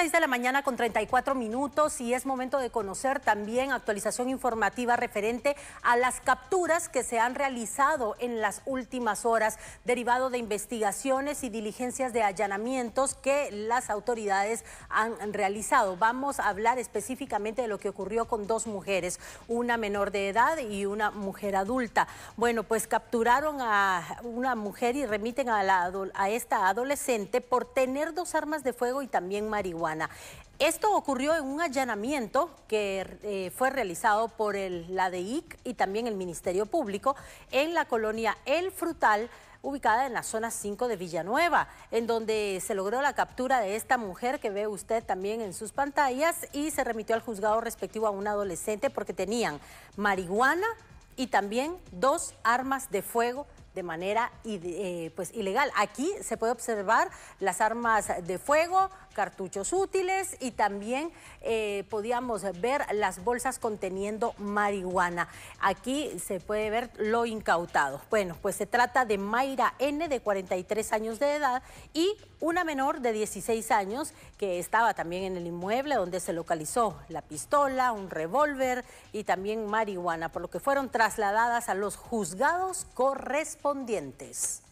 6 de la mañana con 34 minutos y es momento de conocer también actualización informativa referente a las capturas que se han realizado en las últimas horas, derivado de investigaciones y diligencias de allanamientos que las autoridades han realizado. Vamos a hablar específicamente de lo que ocurrió con dos mujeres, una menor de edad y una mujer adulta. Bueno, pues capturaron a una mujer y remiten a, a esta adolescente por tener dos armas de fuego y también marihuana. Esto ocurrió en un allanamiento que eh, fue realizado por el, la DEIC y también el Ministerio Público en la colonia El Frutal, ubicada en la zona 5 de Villanueva, en donde se logró la captura de esta mujer que ve usted también en sus pantallas y se remitió al juzgado respectivo a un adolescente porque tenían marihuana y también dos armas de fuego de manera eh, pues, ilegal. Aquí se puede observar las armas de fuego, cartuchos útiles y también eh, podíamos ver las bolsas conteniendo marihuana. Aquí se puede ver lo incautado. Bueno, pues se trata de Mayra N, de 43 años de edad, y una menor de 16 años que estaba también en el inmueble donde se localizó la pistola, un revólver y también marihuana, por lo que fueron trasladadas a los juzgados correspondientes correspondientes.